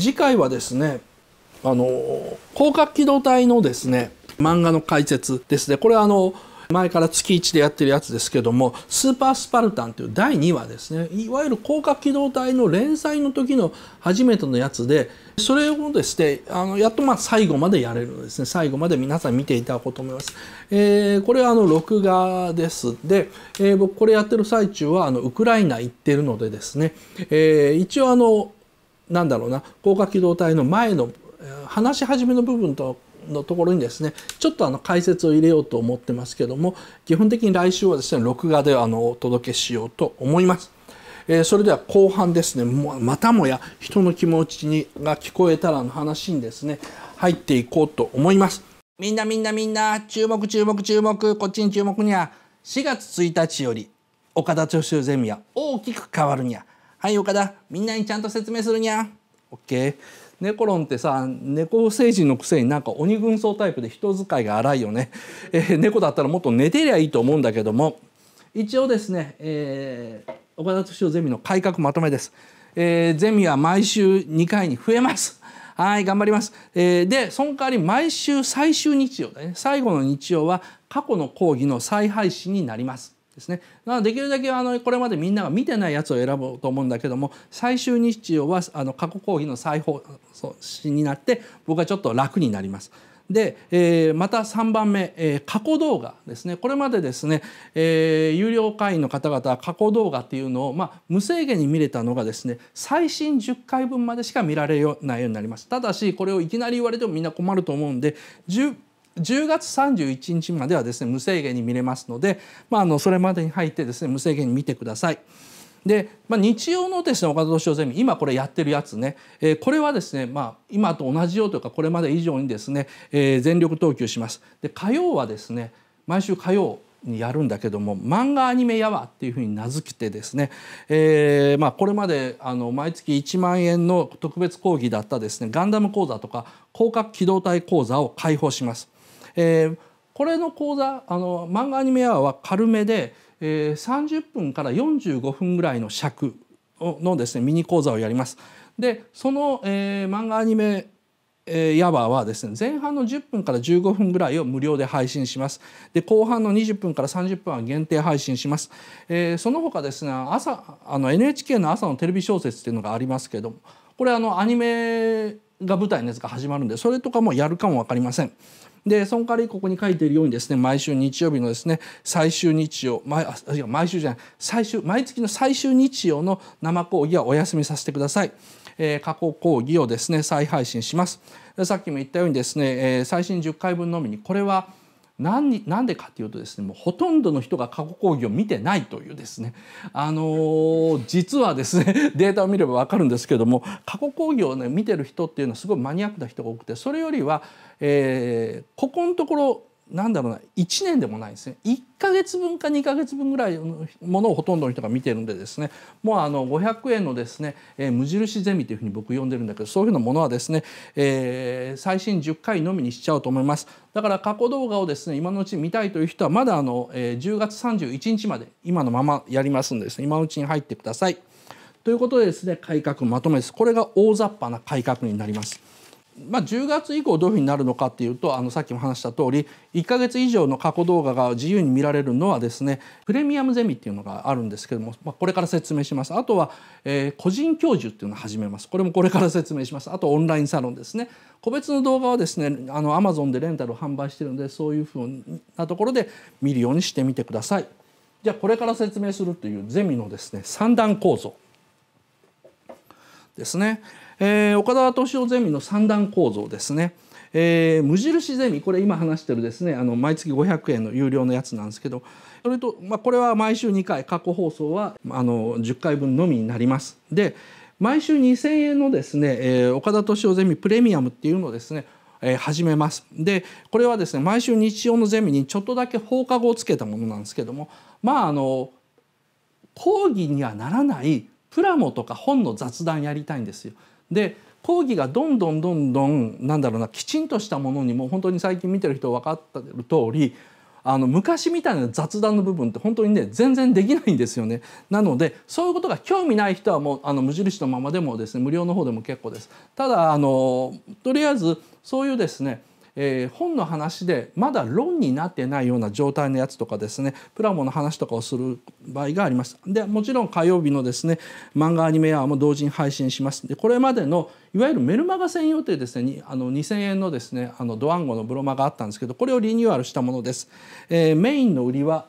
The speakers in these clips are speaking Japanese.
次回はですねあの広角機動隊のですね漫画の解説ですねこれはあの前から月1でやってるやつですけども「スーパースパルタン」という第2話ですねいわゆる広角機動隊の連載の時の初めてのやつでそれをですねあのやっとま最後までやれるのですね最後まで皆さん見ていただこうと思います、えー、これはあの録画ですで、えー、僕これやってる最中はあのウクライナ行ってるのでですね、えー、一応あのなんだろうな高架機動隊の前の話し始めの部分とのところにですねちょっとあの解説を入れようと思ってますけども基本的に来週はですね録画であのお届けしようと思います。えー、それでは後半ですねまたもや人の気持ちにが聞こえたらの話にですね入っていこうと思います。みんなみんなみんな注目注目注目こっちに注目には4月1日より岡田長州ゼミは大きく変わるには。はい岡田みんなにちゃんと説明するにゃ」オッケーネコロンってさ猫星人のくせになんか鬼軍曹タイプで人使いが荒いよね、えー、猫だったらもっと寝てりゃいいと思うんだけども一応ですね、えー、岡田敏夫ゼミの改革まとめです、えー、ゼミは毎週2回に増えますはい頑張ります、えー、でその代わり毎週最終日曜だね最後の日曜は過去の講義の再配信になりますですね。なのでできるだけあのこれまでみんなが見てないやつを選ぼうと思うんだけども最終日曜はあの過去講義の再放送になって僕はちょっと楽になります。で、えー、また3番目、えー、過去動画ですねこれまでですね、えー、有料会員の方々は過去動画っていうのを、まあ、無制限に見れたのがですね最新10回分までしか見られないようになりますただしこれをいきなり言われてもみんな困ると思うんで10 10月31日まではですね無制限に見れますので、まあ、あのそれまでに入ってですね無制限に見てください。で、まあ、日曜のですね岡田敏夫ゼミ今これやってるやつね、えー、これはですね、まあ、今と同じようというかこれまで以上にですね、えー、全力投球します。で火曜はですね毎週火曜にやるんだけども漫画アニメやわっていうふうに名付けてですね、えーまあ、これまであの毎月1万円の特別講義だったですねガンダム講座とか広角機動隊講座を開放します。えー、これの講座あの漫画アニメアワーは軽めで、えー、30分から45分ぐらいの尺のですねミニ講座をやります。でその、えー、漫画アニメえー、ヤバーはですね前半の10分から15分ぐらいを無料で配信しますで後半の20分から30分は限定配信します、えー、その他ですね朝あの NHK の朝のテレビ小説っていうのがありますけどもこれあのアニメが舞台のやつが始まるんでそれとかもやるかも分かりませんでその代わりここに書いているようにですね毎週日曜日のですね最終日曜毎いや毎週じゃない最終毎月の最終日曜の生講義はお休みさせてください。え過去講義をですね再配信します。さっきも言ったようにですね、え最新10回分のみにこれは何なんでかっていうとですねもうほとんどの人が過去講義を見てないというですねあのー、実はですね データを見れば分かるんですけども過去講義をね見てる人っていうのはすごいマニアックな人が多くてそれよりは、えー、ここのところなんだろうな1年でもないですね1か月分か2か月分ぐらいのものをほとんどの人が見てるんでですねもうあの500円のですね、えー、無印ゼミというふうに僕呼んでるんだけどそういうふうなものはですね、えー、最新10回のみにしちゃうと思いますだから過去動画をですね今のうち見たいという人はまだあの、えー、10月31日まで今のままやりますんでですね今のうちに入ってくださいということでですね改革まとめですこれが大雑把な改革になります。まあ、10月以降どういうふうになるのかっていうとあのさっきも話した通り1か月以上の過去動画が自由に見られるのはですねプレミアムゼミっていうのがあるんですけども、まあ、これから説明しますあとは、えー、個人教授っていうのを始めますこれもこれから説明しますあとオンラインサロンですね個別の動画はですねあの Amazon でレンタルを販売してるのでそういうふうなところで見るようにしてみてください。じゃあこれから説明するというゼミのですね3段構造。ですね、えー、岡田敏夫ゼミの三段構造ですね、えー、無印ゼミこれ今話してるですねあの毎月500円の有料のやつなんですけどそれと、まあ、これは毎週2回過去放送はあの10回分のみになります。で毎週2,000円のですね、えー、岡田敏夫ゼミプレミアムっていうのをですねえー、始めますでこれはですね毎週日曜のゼミにちょっとだけ放課後をつけたものなんですけどもまああの講義にはならないプラモとか本の雑談やりたいんですよ。で講義がどんどんどんどんなんだろうなきちんとしたものにも本当に最近見てる人分かってる通りあの昔みたいな雑談の部分って本当にね全然できないんですよね なのでそういうことが興味ない人はもうあの無印のままでもですね無料の方でも結構ですただあのとりあえずそういうですねえー、本の話でまだ論になってないような状態のやつとかですねプラモの話とかをする場合があります。でもちろん火曜日のですね漫画アニメアも同時に配信します。でこれまでのいわゆるメルマガ専用というですねあの2000円のですねあのドワンゴのブロマがあったんですけどこれをリニューアルしたものです。えー、メインの売りは、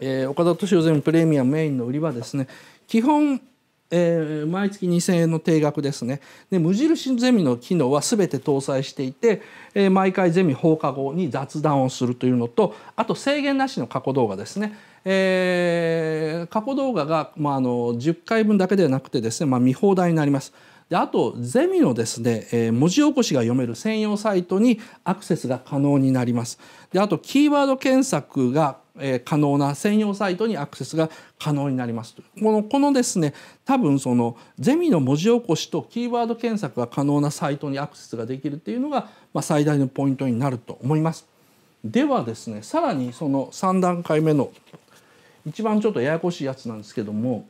えー、岡田敏夫ゼミプレミアムメインの売りはですね基本えー、毎月2000円の定額ですねで無印ゼミの機能は全て搭載していて、えー、毎回ゼミ放課後に雑談をするというのとあと制限なしの過去動画ですね。えー、過去動画が、まあ、あの10回分だけではなくてですね、まあ、見放題になります。であとゼミのですね、えー、文字起こしが読める専用サイトにアクセスが可能になります。であとキーワード検索が可能な専用サイトにアクセスが可能になりますこのこのですね多分そのゼミの文字起こしとキーワード検索が可能なサイトにアクセスができるっていうのが、まあ、最大のポイントになると思います。ではですねさらにその3段階目の一番ちょっとややこしいやつなんですけども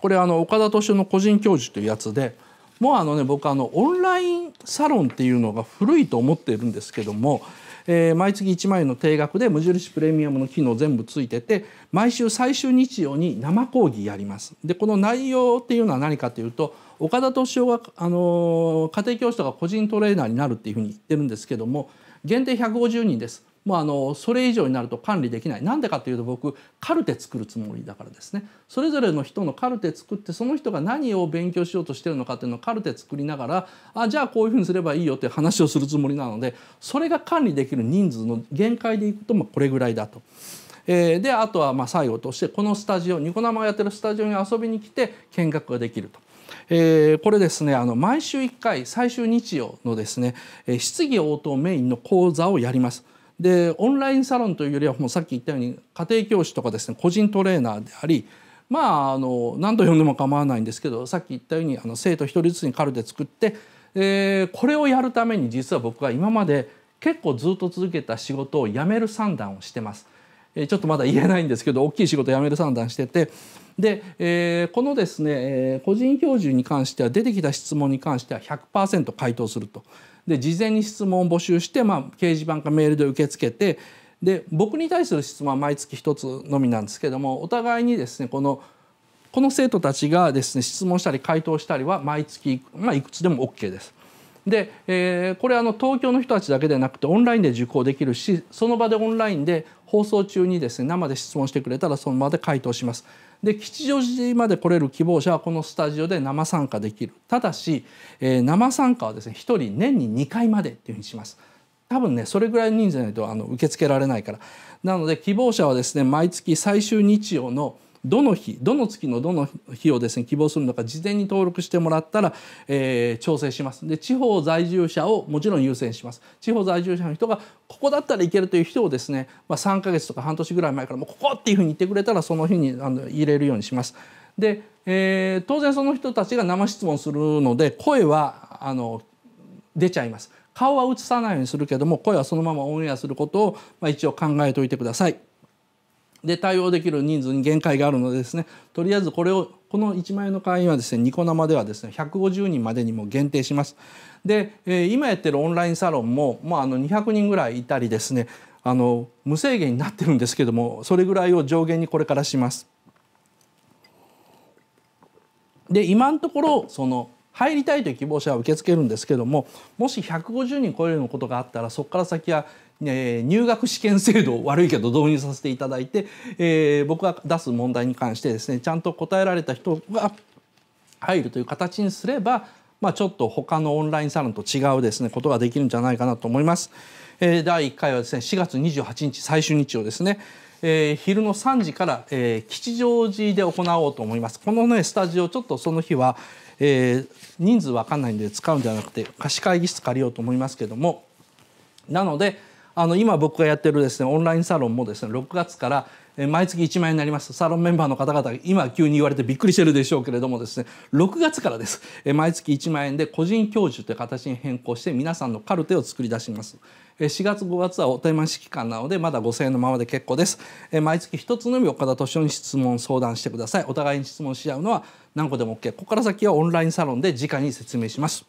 これあの岡田敏夫の個人教授というやつでもうあのね僕あのオンラインサロンっていうのが古いと思ってるんですけどもえー、毎月1万円の定額で無印プレミアムの機能全部ついてて毎週最終日曜に生講義やりますでこの内容っていうのは何かというと岡田敏夫が、あのー、家庭教師とか個人トレーナーになるっていうふうに言ってるんですけども限定150人ですもうあのそれ以上になると管理できないなんでかというと僕カルテ作るつもりだからですねそれぞれの人のカルテ作ってその人が何を勉強しようとしてるのかっていうのをカルテ作りながらあじゃあこういうふうにすればいいよって話をするつもりなのでそれが管理できる人数の限界でいくとまあこれぐらいだと。えー、であとはまあ最後としてこのスタジオニコ生がやってるスタジオに遊びに来て見学ができると。えー、これですねあの毎週1回最終日曜のですね質疑応答メインの講座をやります。でオンラインサロンというよりはもうさっき言ったように家庭教師とかですね個人トレーナーでありまああの何度読んでも構わないんですけどさっき言ったようにあの生徒一人ずつにカルテ作って、えー、これをやるために実は僕は今まで結構ずっと続けた仕事を辞める算段をしてます。ちょっとまだ言えないんですけど大きい仕事辞める算段しててで、えー、このですね、えー、個人標準に関しては出てきた質問に関しては100%回答すると。で事前に質問を募集して、まあ、掲示板かメールで受け付けてで僕に対する質問は毎月1つのみなんですけどもお互いにですねこのこの生徒たちがですね質問したり回答したりは毎月、まあ、いくつでも OK です。で、えー、これあの東京の人たちだけでなくてオンラインで受講できるしその場でオンラインで放送中にですね生で質問してくれたらその場で回答します。で吉祥寺まで来れる希望者はこのスタジオで生参加できるただし、えー、生参加はですね1人年に2回までっていうふうにします。多分ねそれぐらいの人数じゃないとあの受け付けられないからなので希望者はですね毎月最終日曜の「どの日どの月のどの日をですね希望するのか事前に登録してもらったら、えー、調整しますで地方在住者をもちろん優先します地方在住者の人がここだったらいけるという人をですね、まあ、3ヶ月とか半年ぐらい前からもうここっていうふうに言ってくれたらその日にあの入れるようにします。で、えー、当然その人たちが生質問するので声はあの出ちゃいます。顔は映さないようにするけども声はそのままオンエアすることを、まあ、一応考えておいてください。で対応できる人数に限界があるのでですねとりあえずこれをこの1万円の会員はですねニコ生ではですね150人までにも限定します。で、えー、今やってるオンラインサロンも、まあ、あの200人ぐらいいたりですねあの無制限になってるんですけどもそれぐらいを上限にこれからします。で今のところその入りたいという希望者は受け付けるんですけどももし150人超えるようなことがあったらそこから先は、えー、入学試験制度を悪いけど導入させていただいて、えー、僕が出す問題に関してですねちゃんと答えられた人が入るという形にすれば、まあ、ちょっと他のオンラインサロンと違うですねことができるんじゃないかなと思います。えー、第1回はですね4月28日最終日をですねえー、昼の3時から、えー、吉祥寺で行おうと思います。このねスタジオちょっとその日は、えー、人数わかんないんで使うんじゃなくて貸し会議室借りようと思いますけどもなのであの今僕がやってるですねオンラインサロンもですね6月から毎月1万円になりますサロンメンバーの方々今急に言われてびっくりしてるでしょうけれどもですね6月からです毎月1万円で個人教授という形に変更して皆さんのカルテを作り出します4月5月はお手間揮間なのでまだ5000円のままで結構です毎月1つのみ岡田敏夫に質問相談してくださいお互いに質問し合うのは何個でも OK ここから先はオンラインサロンで直に説明します